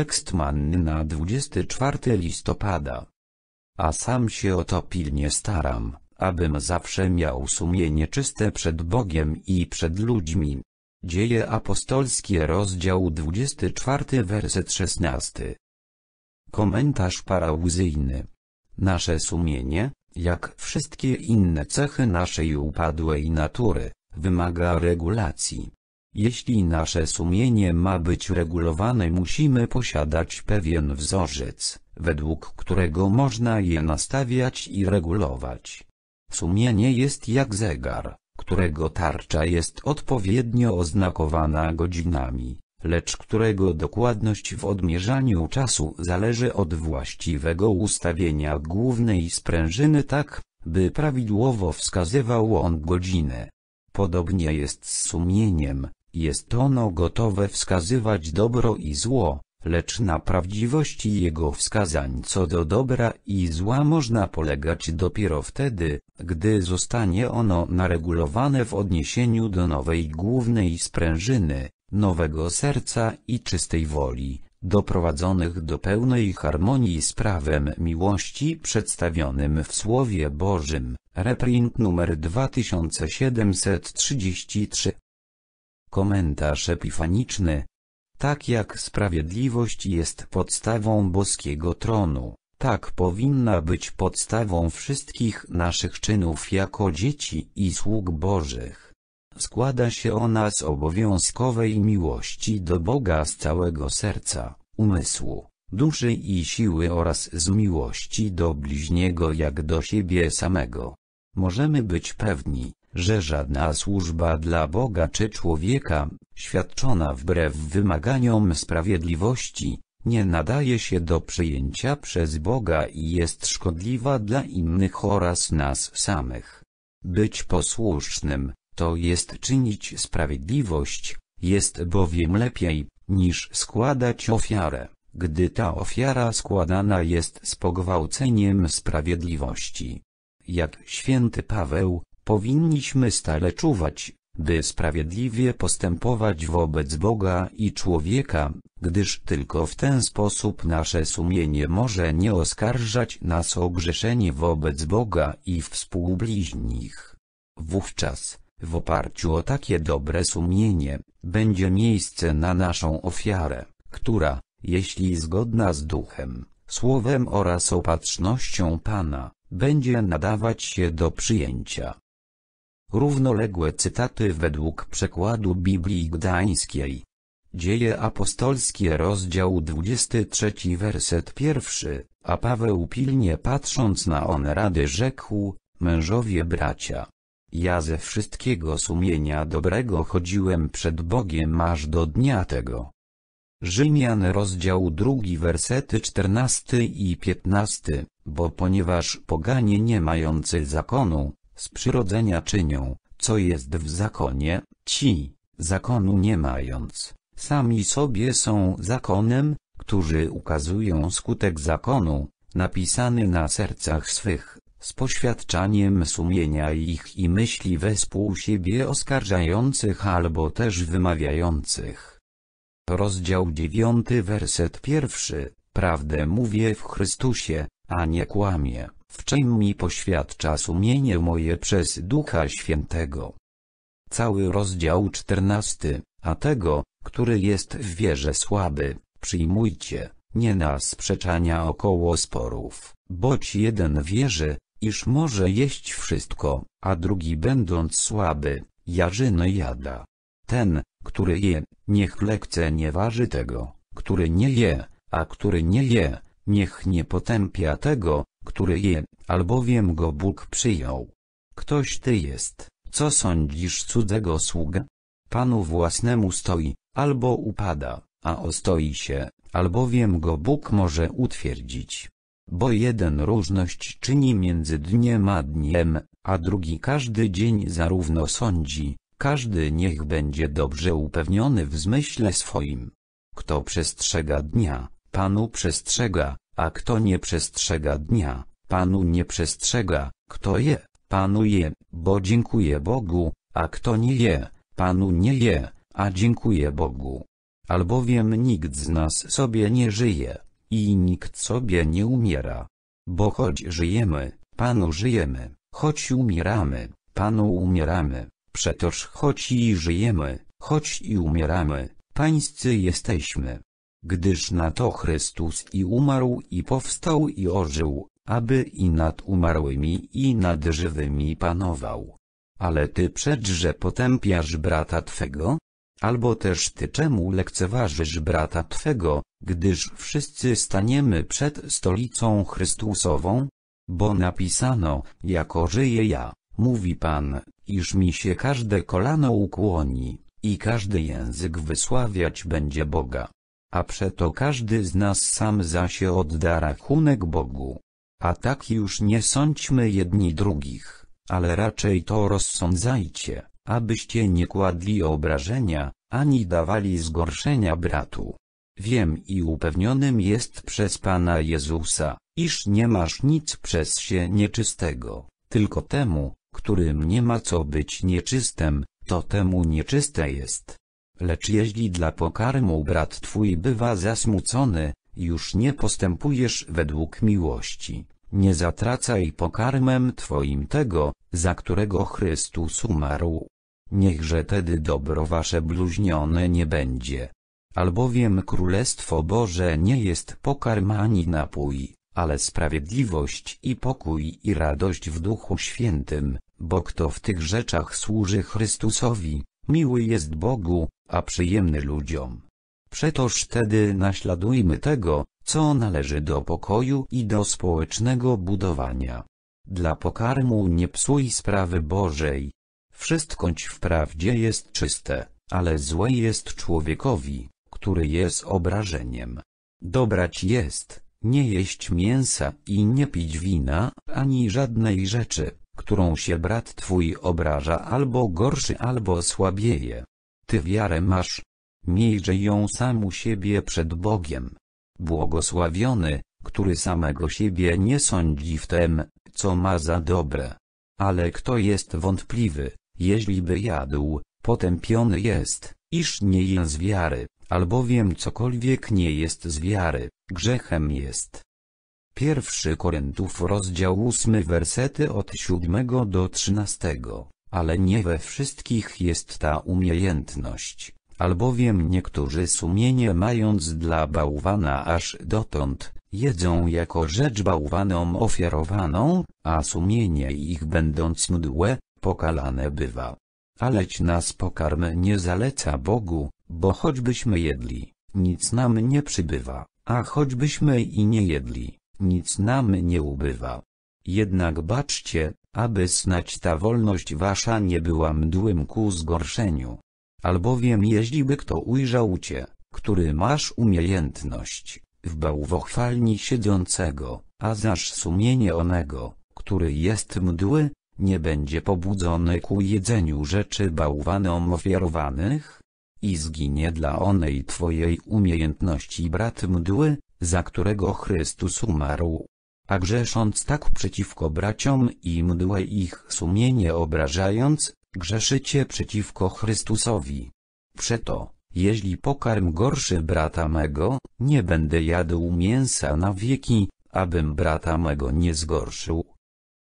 Tekst manny na 24 listopada. A sam się o to pilnie staram, abym zawsze miał sumienie czyste przed Bogiem i przed ludźmi. Dzieje apostolskie rozdział 24 werset 16. Komentarz parauzyjny. Nasze sumienie, jak wszystkie inne cechy naszej upadłej natury, wymaga regulacji. Jeśli nasze sumienie ma być regulowane musimy posiadać pewien wzorzec, według którego można je nastawiać i regulować. Sumienie jest jak zegar, którego tarcza jest odpowiednio oznakowana godzinami, lecz którego dokładność w odmierzaniu czasu zależy od właściwego ustawienia głównej sprężyny tak, by prawidłowo wskazywał on godzinę. Podobnie jest z sumieniem, jest ono gotowe wskazywać dobro i zło, lecz na prawdziwości jego wskazań co do dobra i zła można polegać dopiero wtedy, gdy zostanie ono naregulowane w odniesieniu do nowej głównej sprężyny, nowego serca i czystej woli, doprowadzonych do pełnej harmonii z prawem miłości przedstawionym w Słowie Bożym, reprint numer 2733. Komentarz epifaniczny. Tak jak sprawiedliwość jest podstawą boskiego tronu, tak powinna być podstawą wszystkich naszych czynów jako dzieci i sług bożych. Składa się ona z obowiązkowej miłości do Boga z całego serca, umysłu, duszy i siły oraz z miłości do bliźniego jak do siebie samego. Możemy być pewni, że żadna służba dla Boga czy człowieka, świadczona wbrew wymaganiom sprawiedliwości, nie nadaje się do przyjęcia przez Boga i jest szkodliwa dla innych oraz nas samych. Być posłusznym, to jest czynić sprawiedliwość, jest bowiem lepiej, niż składać ofiarę, gdy ta ofiara składana jest z pogwałceniem sprawiedliwości. Jak święty Paweł, Powinniśmy stale czuwać, by sprawiedliwie postępować wobec Boga i człowieka, gdyż tylko w ten sposób nasze sumienie może nie oskarżać nas o grzeszenie wobec Boga i współbliźnich. Wówczas, w oparciu o takie dobre sumienie, będzie miejsce na naszą ofiarę, która, jeśli zgodna z duchem, słowem oraz opatrznością Pana, będzie nadawać się do przyjęcia. Równoległe cytaty według przekładu Biblii Gdańskiej. Dzieje apostolskie rozdział 23 werset pierwszy, a Paweł pilnie patrząc na on rady rzekł, mężowie bracia. Ja ze wszystkiego sumienia dobrego chodziłem przed Bogiem aż do dnia tego. Rzymian rozdział 2 wersety 14 i 15, bo ponieważ poganie nie mający zakonu, z przyrodzenia czynią, co jest w zakonie, ci, zakonu nie mając, sami sobie są zakonem, którzy ukazują skutek zakonu, napisany na sercach swych, z poświadczaniem sumienia ich i myśli wespół siebie oskarżających albo też wymawiających. Rozdział 9 werset pierwszy. Prawdę mówię w Chrystusie, a nie kłamie w czym mi poświadcza sumienie moje przez Ducha Świętego. Cały rozdział czternasty, a tego, który jest w wierze słaby, przyjmujcie, nie na sprzeczania około sporów, boć jeden wierzy, iż może jeść wszystko, a drugi będąc słaby, jarzyny jada. Ten, który je, niech lekce nie waży tego, który nie je, a który nie je, niech nie potępia tego, który je, albowiem go Bóg przyjął. Ktoś ty jest, co sądzisz cudzego sługa? Panu własnemu stoi, albo upada, a ostoi się, albowiem go Bóg może utwierdzić. Bo jeden różność czyni między dniem a dniem, a drugi każdy dzień zarówno sądzi, każdy niech będzie dobrze upewniony w zmyśle swoim. Kto przestrzega dnia, Panu przestrzega, a kto nie przestrzega dnia, Panu nie przestrzega, kto je, Panu je, bo dziękuję Bogu, a kto nie je, Panu nie je, a dziękuję Bogu. Albowiem nikt z nas sobie nie żyje, i nikt sobie nie umiera. Bo choć żyjemy, Panu żyjemy, choć umieramy, Panu umieramy, przetoż choć i żyjemy, choć i umieramy, Pańscy jesteśmy gdyż na to Chrystus i umarł i powstał i ożył, aby i nad umarłymi i nad żywymi panował. Ale ty przedże potępiasz brata twego? Albo też ty czemu lekceważysz brata twego, gdyż wszyscy staniemy przed stolicą Chrystusową? Bo napisano, jako żyję ja, mówi Pan, iż mi się każde kolano ukłoni, i każdy język wysławiać będzie Boga a przeto każdy z nas sam za się odda rachunek Bogu. A tak już nie sądźmy jedni drugich, ale raczej to rozsądzajcie, abyście nie kładli obrażenia, ani dawali zgorszenia bratu. Wiem i upewnionym jest przez Pana Jezusa, iż nie masz nic przez się nieczystego, tylko temu, którym nie ma co być nieczystym, to temu nieczyste jest. Lecz jeśli dla pokarmu brat twój bywa zasmucony, już nie postępujesz według miłości, nie zatracaj pokarmem twoim tego, za którego Chrystus umarł. Niechże tedy dobro wasze bluźnione nie będzie. Albowiem Królestwo Boże nie jest pokarm ani napój, ale sprawiedliwość i pokój i radość w Duchu Świętym, bo kto w tych rzeczach służy Chrystusowi, Miły jest Bogu, a przyjemny ludziom. Przetoż wtedy naśladujmy tego, co należy do pokoju i do społecznego budowania. Dla pokarmu nie psuj sprawy Bożej. Wszystkoć wprawdzie jest czyste, ale złe jest człowiekowi, który jest obrażeniem. Dobrać jest, nie jeść mięsa i nie pić wina, ani żadnej rzeczy, którą się brat twój obraża albo gorszy albo słabieje. Ty wiarę masz. Miejże ją sam u siebie przed Bogiem. Błogosławiony, który samego siebie nie sądzi w tym, co ma za dobre. Ale kto jest wątpliwy, jeśli by jadł, potępiony jest, iż nie jest z wiary, albowiem cokolwiek nie jest z wiary, grzechem jest. Pierwszy Korintów rozdział 8 wersety od 7 do 13, ale nie we wszystkich jest ta umiejętność, albowiem niektórzy sumienie mając dla bałwana aż dotąd, jedzą jako rzecz bałwanom ofiarowaną, a sumienie ich będąc mdłe, pokalane bywa. Aleć nas pokarm nie zaleca Bogu, bo choćbyśmy jedli, nic nam nie przybywa, a choćbyśmy i nie jedli, nic nam nie ubywa. Jednak baczcie, aby snać ta wolność wasza nie była mdłym ku zgorszeniu. Albowiem jeździby kto ujrzał cię, który masz umiejętność, w bałwochwalni siedzącego, a zaż sumienie onego, który jest mdły, nie będzie pobudzony ku jedzeniu rzeczy bałwanom ofiarowanych? I zginie dla onej twojej umiejętności brat mdły, za którego Chrystus umarł. A grzesząc tak przeciwko braciom i mdłe ich sumienie obrażając, grzeszycie przeciwko Chrystusowi. Przeto, jeśli pokarm gorszy brata mego, nie będę jadł mięsa na wieki, abym brata mego nie zgorszył.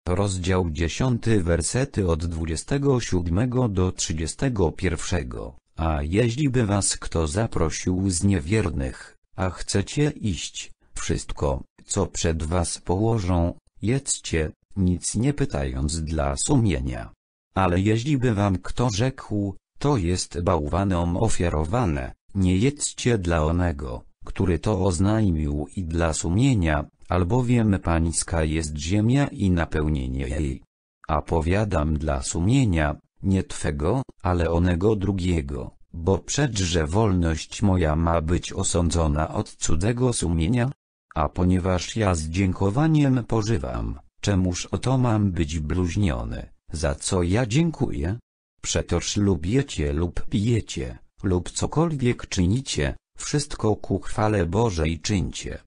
Rozdział 10 wersety od 27 do 31, a jeśli by was kto zaprosił z niewiernych, a chcecie iść, wszystko, co przed was położą, jedzcie, nic nie pytając dla sumienia. Ale jeśli by wam kto rzekł, to jest bałwanom ofiarowane, nie jedzcie dla onego, który to oznajmił i dla sumienia, albowiem pańska jest ziemia i napełnienie jej. A powiadam dla sumienia, nie twego, ale onego drugiego bo przedże wolność moja ma być osądzona od cudego sumienia? A ponieważ ja z dziękowaniem pożywam, czemuż oto mam być bluźniony, za co ja dziękuję? Przetoż lub jecie lub pijecie, lub cokolwiek czynicie, wszystko ku chwale Bożej czyńcie.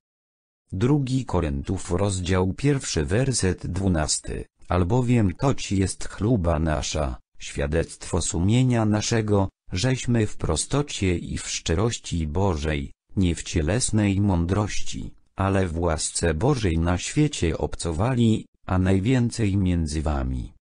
Drugi Koryntów rozdział pierwszy werset dwunasty, albowiem toć jest chluba nasza, świadectwo sumienia naszego, żeśmy w prostocie i w szczerości Bożej, nie w cielesnej mądrości, ale w łasce Bożej na świecie obcowali, a najwięcej między wami.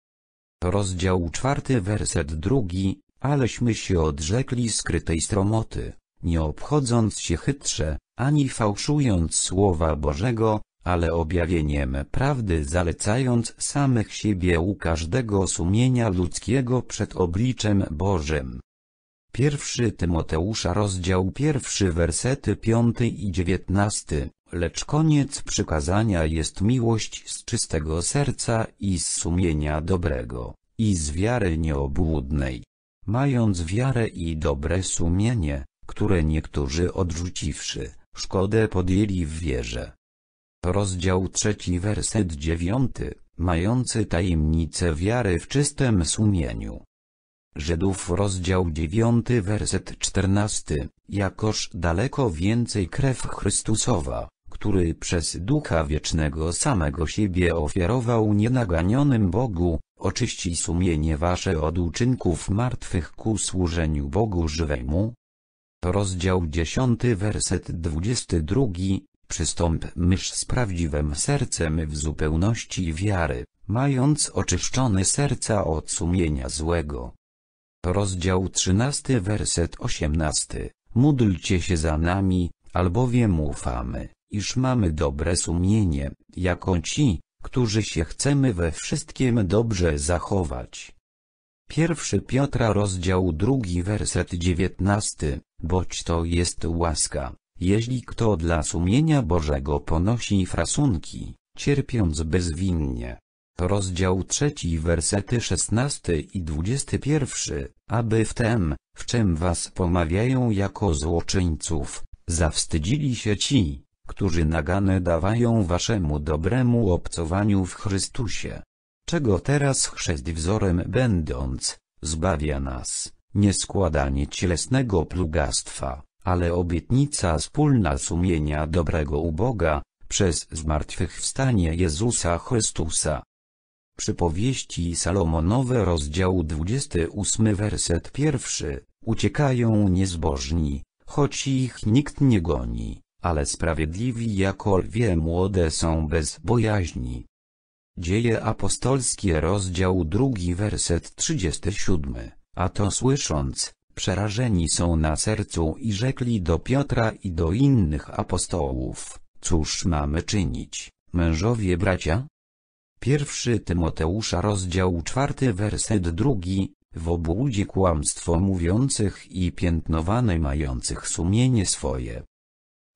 Rozdział czwarty werset drugi, aleśmy się odrzekli skrytej stromoty, nie obchodząc się chytrze, ani fałszując Słowa Bożego, ale objawieniem prawdy zalecając samych siebie u każdego sumienia ludzkiego przed obliczem Bożym. Pierwszy Tymoteusza rozdział pierwszy wersety piąty i dziewiętnasty, lecz koniec przykazania jest miłość z czystego serca i z sumienia dobrego, i z wiary nieobłudnej. Mając wiarę i dobre sumienie, które niektórzy odrzuciwszy, szkodę podjęli w wierze. Rozdział trzeci werset dziewiąty, mający tajemnicę wiary w czystym sumieniu Żydów rozdział 9 werset 14, jakoż daleko więcej krew Chrystusowa, który przez Ducha Wiecznego samego siebie ofiarował nienaganionym Bogu, oczyści sumienie wasze od uczynków martwych ku służeniu Bogu żywemu. Rozdział 10 werset 22, przystąp mysz z prawdziwym sercem w zupełności wiary, mając oczyszczone serca od sumienia złego rozdział 13 werset 18, módlcie się za nami, albowiem ufamy, iż mamy dobre sumienie, jako ci, którzy się chcemy we wszystkim dobrze zachować. 1 Piotra rozdział 2 werset 19, boć to jest łaska, jeśli kto dla sumienia Bożego ponosi frasunki, cierpiąc bezwinnie, rozdział trzeci wersety 16 i 21, aby w tem, w czym was pomawiają jako złoczyńców, zawstydzili się ci, którzy nagane dawają waszemu dobremu obcowaniu w Chrystusie. Czego teraz chrzest wzorem będąc, zbawia nas, nie składanie cielesnego plugastwa, ale obietnica wspólna sumienia dobrego u Boga, przez zmartwychwstanie Jezusa Chrystusa. Przypowieści Salomonowe rozdział 28 werset pierwszy. Uciekają niezbożni, choć ich nikt nie goni, ale sprawiedliwi jak olwie młode są bez bojaźni. Dzieje apostolskie rozdział 2 werset 37, a to słysząc, przerażeni są na sercu i rzekli do Piotra i do innych apostołów, cóż mamy czynić, mężowie bracia? 1 Tymoteusza rozdział czwarty werset drugi w obłudzie kłamstwo mówiących i piętnowane mających sumienie swoje.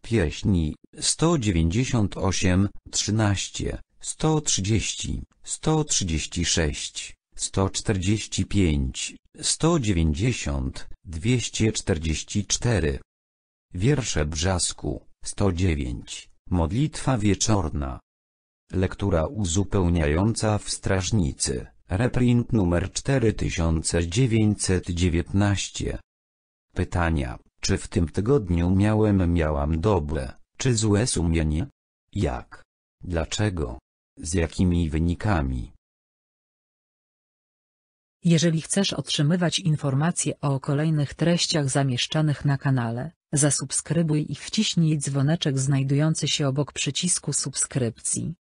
Pieśni 198, 13, 130, 136, 145, 190, 244. Wiersze Brzasku, 109, Modlitwa Wieczorna, Lektura uzupełniająca w Strażnicy, reprint numer 4919. Pytania, czy w tym tygodniu miałem miałam dobre, czy złe sumienie? Jak? Dlaczego? Z jakimi wynikami? Jeżeli chcesz otrzymywać informacje o kolejnych treściach zamieszczanych na kanale, zasubskrybuj i wciśnij dzwoneczek znajdujący się obok przycisku subskrypcji.